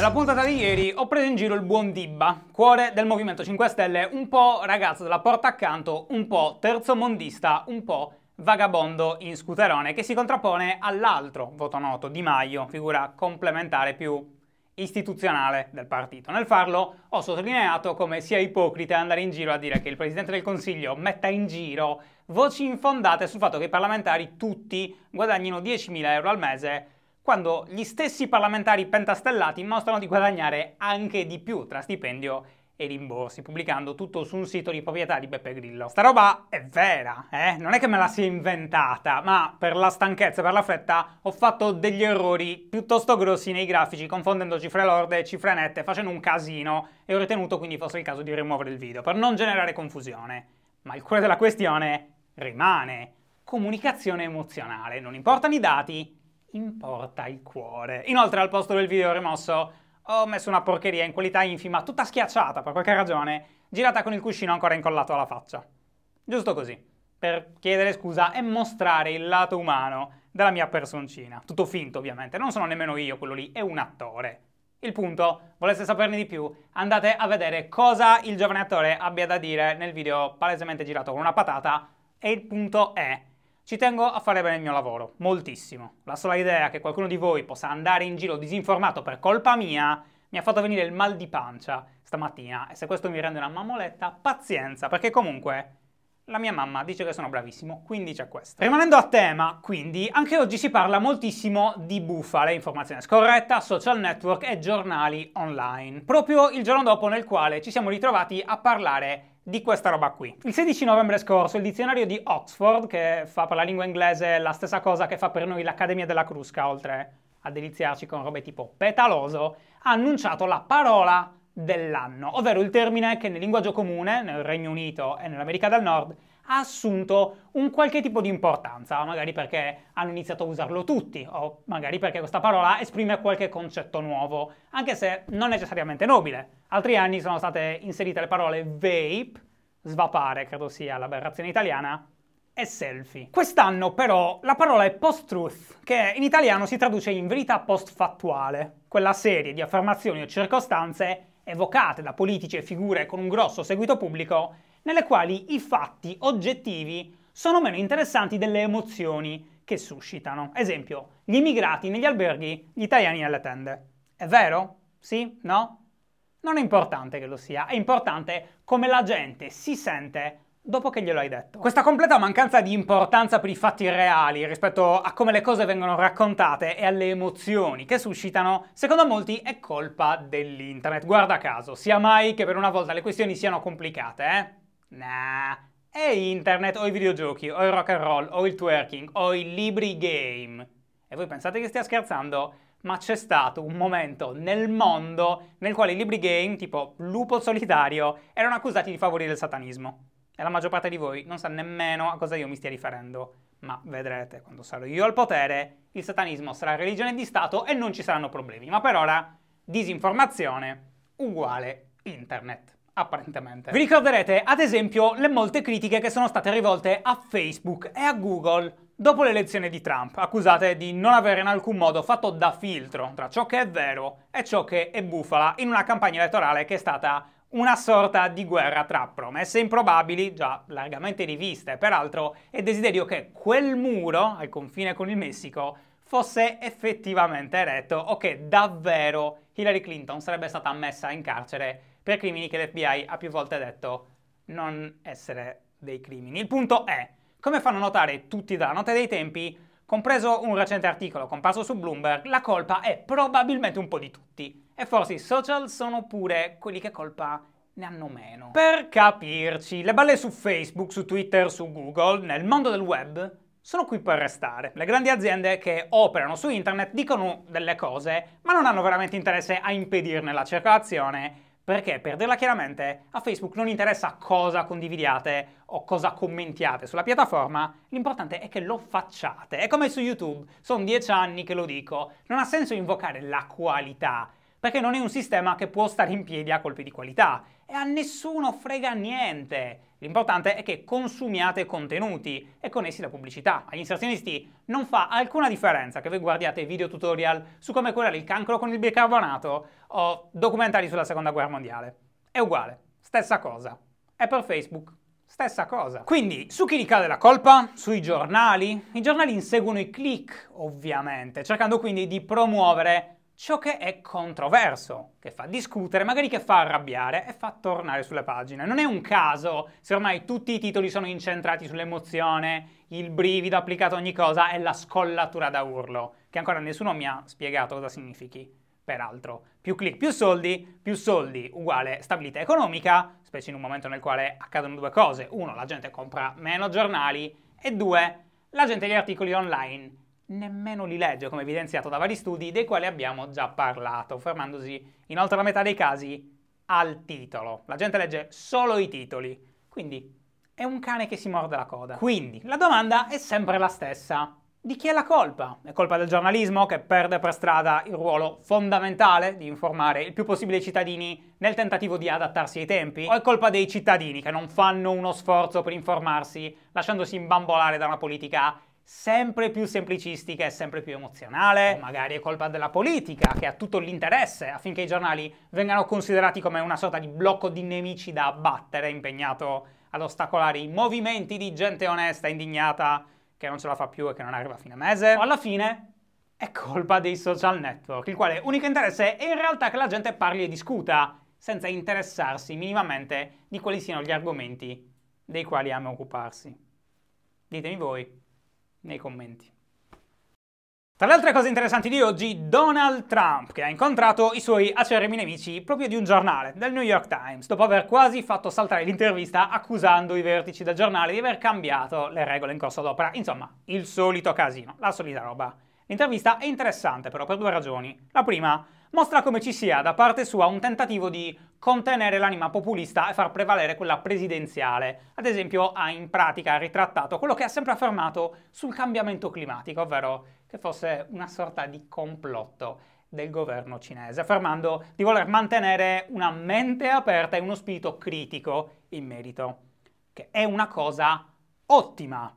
Nella puntata di ieri ho preso in giro il buon Dibba, cuore del Movimento 5 Stelle, un po' ragazzo della porta accanto, un po' terzomondista, un po' vagabondo in scuterone, che si contrappone all'altro voto noto, Di Maio, figura complementare più istituzionale del partito. Nel farlo ho sottolineato come sia ipocrita andare in giro a dire che il Presidente del Consiglio metta in giro voci infondate sul fatto che i parlamentari tutti guadagnino 10.000 euro al mese quando gli stessi parlamentari pentastellati mostrano di guadagnare anche di più tra stipendio e rimborsi, pubblicando tutto su un sito di proprietà di Beppe Grillo. Sta roba è vera, eh? Non è che me la sia inventata, ma per la stanchezza e per la fretta ho fatto degli errori piuttosto grossi nei grafici, confondendo cifre lorde e cifre nette, facendo un casino, e ho ritenuto quindi fosse il caso di rimuovere il video, per non generare confusione. Ma il cuore della questione rimane. Comunicazione emozionale, non importano i dati, importa il cuore. Inoltre al posto del video rimosso ho messo una porcheria in qualità infima, tutta schiacciata per qualche ragione, girata con il cuscino ancora incollato alla faccia. Giusto così, per chiedere scusa e mostrare il lato umano della mia personcina. Tutto finto ovviamente, non sono nemmeno io quello lì, è un attore. Il punto, voleste saperne di più, andate a vedere cosa il giovane attore abbia da dire nel video palesemente girato con una patata e il punto è ci tengo a fare bene il mio lavoro, moltissimo. La sola idea che qualcuno di voi possa andare in giro disinformato per colpa mia mi ha fatto venire il mal di pancia stamattina e se questo mi rende una mammoletta, pazienza, perché comunque la mia mamma dice che sono bravissimo, quindi c'è questo. Rimanendo a tema, quindi, anche oggi si parla moltissimo di bufale, informazione scorretta, social network e giornali online. Proprio il giorno dopo nel quale ci siamo ritrovati a parlare di questa roba qui. Il 16 novembre scorso il dizionario di Oxford, che fa per la lingua inglese la stessa cosa che fa per noi l'Accademia della Crusca, oltre a deliziarci con robe tipo petaloso, ha annunciato la parola dell'anno, ovvero il termine che nel linguaggio comune, nel Regno Unito e nell'America del Nord, ha assunto un qualche tipo di importanza, magari perché hanno iniziato a usarlo tutti, o magari perché questa parola esprime qualche concetto nuovo, anche se non necessariamente nobile. Altri anni sono state inserite le parole vape, svapare credo sia l'aberrazione italiana, e selfie. Quest'anno però la parola è post-truth, che in italiano si traduce in verità post-fattuale, quella serie di affermazioni o circostanze evocate da politici e figure con un grosso seguito pubblico nelle quali i fatti oggettivi sono meno interessanti delle emozioni che suscitano. Esempio, gli immigrati negli alberghi, gli italiani nelle tende. È vero? Sì? No? Non è importante che lo sia, è importante come la gente si sente dopo che glielo hai detto. Questa completa mancanza di importanza per i fatti reali rispetto a come le cose vengono raccontate e alle emozioni che suscitano, secondo molti è colpa dell'internet. Guarda caso, sia mai che per una volta le questioni siano complicate, eh? Nah, è internet, o i videogiochi, o il rock and roll, o il twerking, o i libri game. E voi pensate che stia scherzando? Ma c'è stato un momento nel mondo nel quale i libri game, tipo Lupo Solitario, erano accusati di favorire il satanismo. E la maggior parte di voi non sa nemmeno a cosa io mi stia riferendo. Ma vedrete, quando sarò io al potere, il satanismo sarà religione di Stato e non ci saranno problemi. Ma per ora, disinformazione uguale internet apparentemente. Vi ricorderete, ad esempio, le molte critiche che sono state rivolte a Facebook e a Google dopo l'elezione di Trump, accusate di non avere in alcun modo fatto da filtro tra ciò che è vero e ciò che è bufala in una campagna elettorale che è stata una sorta di guerra tra promesse improbabili, già largamente riviste peraltro, e desiderio che quel muro al confine con il Messico fosse effettivamente eretto o che davvero Hillary Clinton sarebbe stata messa in carcere per crimini che l'FBI ha più volte detto non essere dei crimini. Il punto è, come fanno notare tutti dalla nota dei tempi, compreso un recente articolo comparso su Bloomberg, la colpa è probabilmente un po' di tutti. E forse i social sono pure quelli che colpa ne hanno meno. Per capirci, le balle su Facebook, su Twitter, su Google, nel mondo del web, sono qui per restare. Le grandi aziende che operano su internet dicono delle cose, ma non hanno veramente interesse a impedirne la circolazione perché per dirla chiaramente a Facebook non interessa cosa condividiate o cosa commentiate sulla piattaforma, l'importante è che lo facciate. È come su YouTube, sono dieci anni che lo dico, non ha senso invocare la qualità, perché non è un sistema che può stare in piedi a colpi di qualità e a nessuno frega niente. L'importante è che consumiate contenuti e con essi la pubblicità. Agli inserzionisti non fa alcuna differenza che voi guardiate video tutorial su come curare il cancro con il bicarbonato o documentari sulla seconda guerra mondiale. È uguale, stessa cosa. È per Facebook. Stessa cosa. Quindi, su chi ricade la colpa? Sui giornali? I giornali inseguono i click, ovviamente, cercando quindi di promuovere ciò che è controverso, che fa discutere, magari che fa arrabbiare e fa tornare sulle pagine. Non è un caso se ormai tutti i titoli sono incentrati sull'emozione, il brivido applicato a ogni cosa e la scollatura da urlo, che ancora nessuno mi ha spiegato cosa significhi. Peraltro, più click, più soldi, più soldi uguale stabilità economica, specie in un momento nel quale accadono due cose. Uno, la gente compra meno giornali e due, la gente gli articoli online nemmeno li legge, come evidenziato da vari studi dei quali abbiamo già parlato, fermandosi in oltre la metà dei casi al titolo. La gente legge solo i titoli, quindi è un cane che si morde la coda. Quindi la domanda è sempre la stessa. Di chi è la colpa? È colpa del giornalismo che perde per strada il ruolo fondamentale di informare il più possibile i cittadini nel tentativo di adattarsi ai tempi? O è colpa dei cittadini che non fanno uno sforzo per informarsi, lasciandosi imbambolare da una politica sempre più semplicistica e sempre più emozionale, o eh. magari è colpa della politica che ha tutto l'interesse affinché i giornali vengano considerati come una sorta di blocco di nemici da abbattere impegnato ad ostacolare i movimenti di gente onesta, indignata, che non ce la fa più e che non arriva a fine mese. O alla fine è colpa dei social network, il quale unico interesse è in realtà che la gente parli e discuta, senza interessarsi minimamente di quali siano gli argomenti dei quali ama occuparsi. Ditemi voi nei commenti. Tra le altre cose interessanti di oggi, Donald Trump, che ha incontrato i suoi acerrimi nemici proprio di un giornale, del New York Times, dopo aver quasi fatto saltare l'intervista accusando i vertici del giornale di aver cambiato le regole in corso d'opera. Insomma, il solito casino, la solita roba. L'intervista è interessante però per due ragioni. La prima mostra come ci sia da parte sua un tentativo di contenere l'anima populista e far prevalere quella presidenziale. Ad esempio ha in pratica ritrattato quello che ha sempre affermato sul cambiamento climatico, ovvero che fosse una sorta di complotto del governo cinese, affermando di voler mantenere una mente aperta e uno spirito critico in merito, che è una cosa ottima,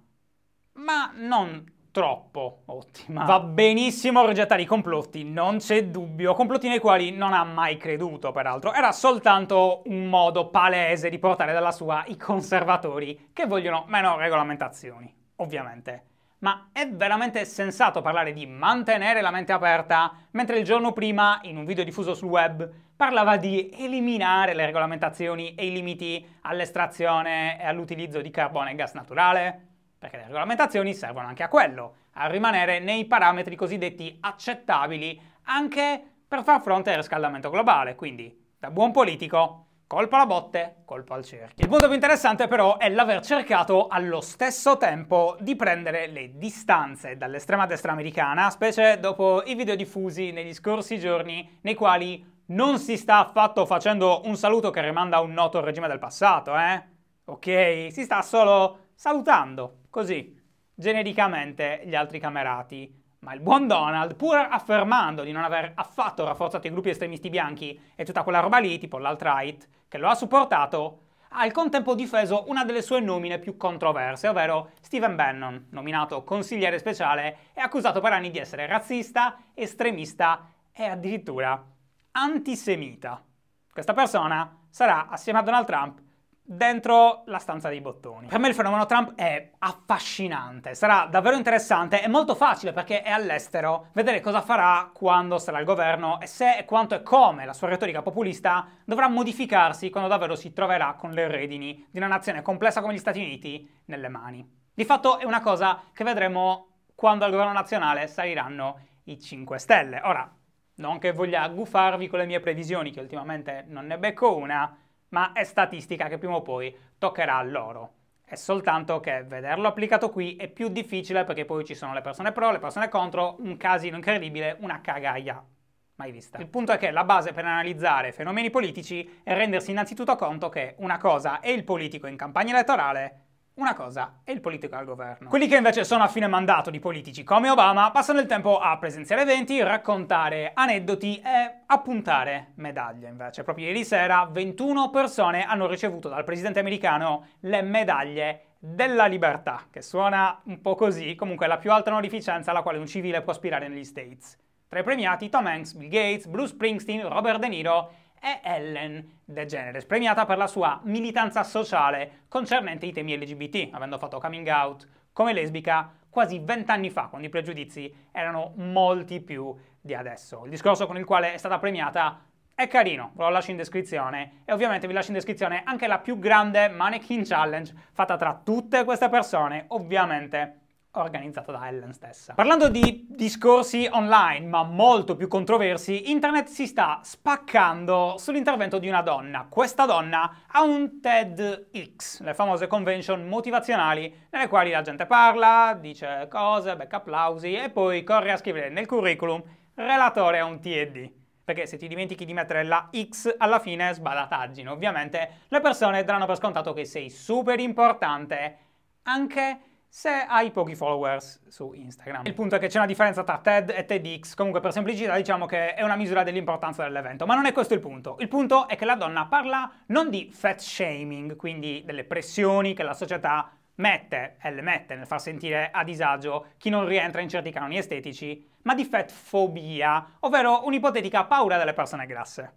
ma non troppo. Ottima. Va benissimo rigettare i complotti, non c'è dubbio, complotti nei quali non ha mai creduto, peraltro. Era soltanto un modo palese di portare dalla sua i conservatori che vogliono meno regolamentazioni, ovviamente. Ma è veramente sensato parlare di mantenere la mente aperta, mentre il giorno prima, in un video diffuso sul web, parlava di eliminare le regolamentazioni e i limiti all'estrazione e all'utilizzo di carbone e gas naturale? perché le regolamentazioni servono anche a quello, a rimanere nei parametri cosiddetti accettabili anche per far fronte al riscaldamento globale, quindi da buon politico colpo alla botte, colpo al cerchio. Il punto più interessante però è l'aver cercato allo stesso tempo di prendere le distanze dall'estrema destra americana, specie dopo i video diffusi negli scorsi giorni nei quali non si sta affatto facendo un saluto che rimanda a un noto regime del passato, eh? Ok, si sta solo salutando così genericamente gli altri camerati. Ma il buon Donald, pur affermando di non aver affatto rafforzato i gruppi estremisti bianchi e tutta quella roba lì, tipo l'alt-right, che lo ha supportato, ha al contempo difeso una delle sue nomine più controverse, ovvero Stephen Bannon, nominato consigliere speciale e accusato per anni di essere razzista, estremista e addirittura antisemita. Questa persona sarà, assieme a Donald Trump, dentro la stanza dei bottoni. Per me il fenomeno Trump è affascinante, sarà davvero interessante, è molto facile perché è all'estero, vedere cosa farà quando sarà al governo e se e quanto e come la sua retorica populista dovrà modificarsi quando davvero si troverà con le redini di una nazione complessa come gli Stati Uniti nelle mani. Di fatto è una cosa che vedremo quando al governo nazionale saliranno i 5 Stelle. Ora, non che voglia gufarvi con le mie previsioni, che ultimamente non ne becco una, ma è statistica che prima o poi toccherà a loro. È soltanto che vederlo applicato qui è più difficile perché poi ci sono le persone pro, le persone contro, un casino incredibile, una cagaia mai vista. Il punto è che la base per analizzare fenomeni politici è rendersi innanzitutto conto che una cosa è il politico in campagna elettorale una cosa è il politico al governo. Quelli che invece sono a fine mandato di politici come Obama passano il tempo a presenziare eventi, raccontare aneddoti e appuntare medaglie invece. Proprio ieri sera 21 persone hanno ricevuto dal presidente americano le medaglie della libertà, che suona un po' così, comunque è la più alta onorificenza alla quale un civile può aspirare negli States. Tra i premiati Tom Hanks, Bill Gates, Bruce Springsteen, Robert De Niro è Ellen DeGeneres, premiata per la sua militanza sociale concernente i temi LGBT, avendo fatto coming out come lesbica quasi vent'anni fa, quando i pregiudizi erano molti più di adesso. Il discorso con il quale è stata premiata è carino, ve lo lascio in descrizione e ovviamente vi lascio in descrizione anche la più grande mannequin challenge fatta tra tutte queste persone, ovviamente organizzata da Ellen stessa. Parlando di discorsi online, ma molto più controversi, internet si sta spaccando sull'intervento di una donna. Questa donna ha un TEDx, le famose convention motivazionali, nelle quali la gente parla, dice cose, becca applausi e poi corre a scrivere nel curriculum relatore a un TED perché se ti dimentichi di mettere la X alla fine sbalataggino. Ovviamente le persone daranno per scontato che sei super importante anche se hai pochi followers su Instagram. Il punto è che c'è una differenza tra TED e TEDx, comunque per semplicità diciamo che è una misura dell'importanza dell'evento, ma non è questo il punto. Il punto è che la donna parla non di fat shaming, quindi delle pressioni che la società mette, e le mette nel far sentire a disagio chi non rientra in certi canoni estetici, ma di fatfobia, ovvero un'ipotetica paura delle persone grasse.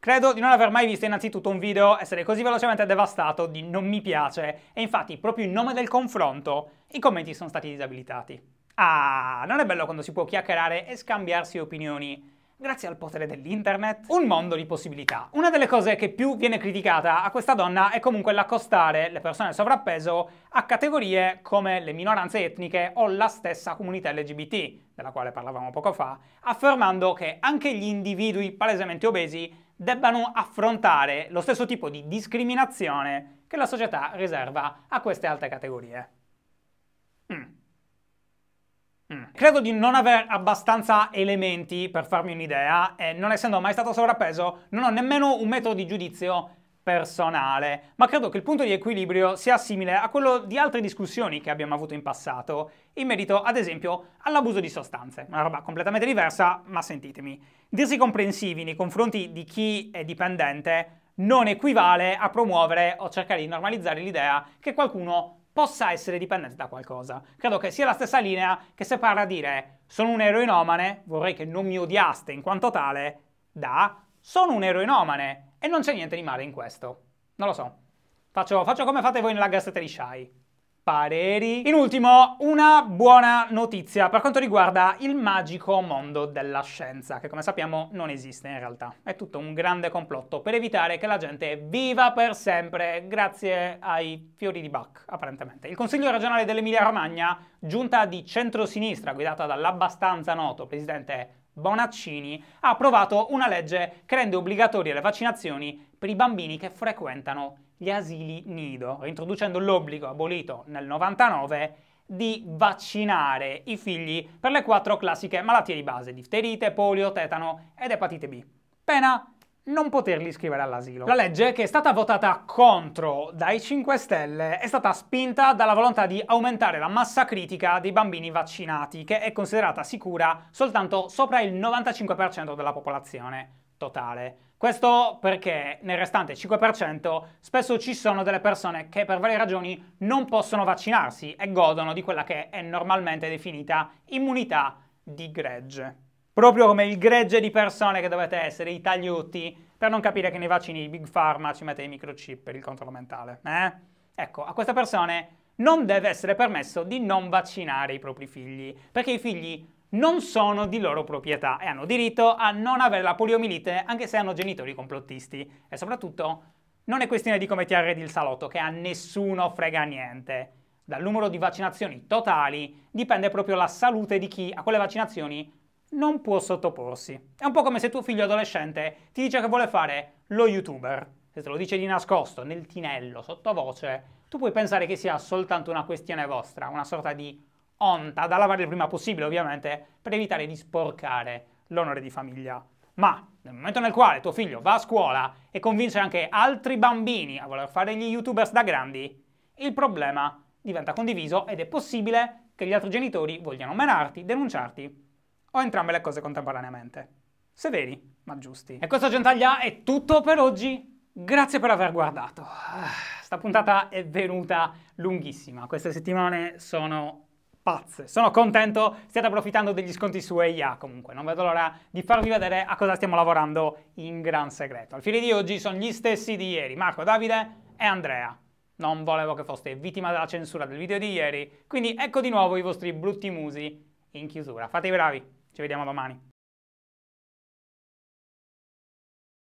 Credo di non aver mai visto innanzitutto un video essere così velocemente devastato di non mi piace e infatti proprio in nome del confronto i commenti sono stati disabilitati. Ah, non è bello quando si può chiacchierare e scambiarsi opinioni grazie al potere dell'internet, un mondo di possibilità. Una delle cose che più viene criticata a questa donna è comunque l'accostare le persone sovrappeso a categorie come le minoranze etniche o la stessa comunità LGBT, della quale parlavamo poco fa, affermando che anche gli individui palesemente obesi debbano affrontare lo stesso tipo di discriminazione che la società riserva a queste altre categorie. Mm. Mm. Credo di non avere abbastanza elementi per farmi un'idea e non essendo mai stato sovrappeso non ho nemmeno un metodo di giudizio personale, ma credo che il punto di equilibrio sia simile a quello di altre discussioni che abbiamo avuto in passato, in merito ad esempio all'abuso di sostanze, una roba completamente diversa, ma sentitemi. Dirsi comprensivi nei confronti di chi è dipendente non equivale a promuovere o cercare di normalizzare l'idea che qualcuno possa essere dipendente da qualcosa. Credo che sia la stessa linea che separa dire sono un eroinomane, vorrei che non mi odiaste in quanto tale, da sono un eroinomane, e non c'è niente di male in questo. Non lo so. Faccio, faccio come fate voi nella gassetteria Shy. Pareri. In ultimo, una buona notizia per quanto riguarda il magico mondo della scienza, che come sappiamo non esiste in realtà. È tutto un grande complotto per evitare che la gente viva per sempre grazie ai fiori di Bach, apparentemente. Il Consiglio regionale dell'Emilia Romagna, giunta di centrosinistra guidata dall'abbastanza noto presidente Bonaccini ha approvato una legge che rende obbligatorie le vaccinazioni per i bambini che frequentano gli asili nido, introducendo l'obbligo abolito nel 99 di vaccinare i figli per le quattro classiche malattie di base, difterite, polio, tetano ed epatite B. Pena non poterli iscrivere all'asilo. La legge, che è stata votata contro dai 5 Stelle, è stata spinta dalla volontà di aumentare la massa critica dei bambini vaccinati, che è considerata sicura soltanto sopra il 95% della popolazione totale. Questo perché nel restante 5% spesso ci sono delle persone che per varie ragioni non possono vaccinarsi e godono di quella che è normalmente definita immunità di gregge proprio come il gregge di persone che dovete essere, i tagliuti, per non capire che nei vaccini di Big Pharma ci mette i microchip per il controllo mentale. Eh? Ecco, a queste persone non deve essere permesso di non vaccinare i propri figli, perché i figli non sono di loro proprietà e hanno diritto a non avere la poliomielite anche se hanno genitori complottisti. E soprattutto non è questione di come ti arredi il salotto, che a nessuno frega niente. Dal numero di vaccinazioni totali dipende proprio la salute di chi a quelle vaccinazioni non può sottoporsi. È un po' come se tuo figlio adolescente ti dice che vuole fare lo youtuber. Se te lo dice di nascosto, nel tinello, sottovoce, tu puoi pensare che sia soltanto una questione vostra, una sorta di onta da lavare il prima possibile, ovviamente, per evitare di sporcare l'onore di famiglia. Ma nel momento nel quale tuo figlio va a scuola e convince anche altri bambini a voler fare gli youtubers da grandi, il problema diventa condiviso ed è possibile che gli altri genitori vogliano menarti, denunciarti o entrambe le cose contemporaneamente. Severi, ma giusti. E questo gentaglia è tutto per oggi. Grazie per aver guardato. Sta puntata è venuta lunghissima. Queste settimane sono pazze. Sono contento, stiate approfittando degli sconti su EIA comunque. Non vedo l'ora di farvi vedere a cosa stiamo lavorando in gran segreto. Al fine di oggi sono gli stessi di ieri, Marco, Davide e Andrea. Non volevo che foste vittima della censura del video di ieri, quindi ecco di nuovo i vostri brutti musi in chiusura. Fate i bravi! Ci vediamo domani.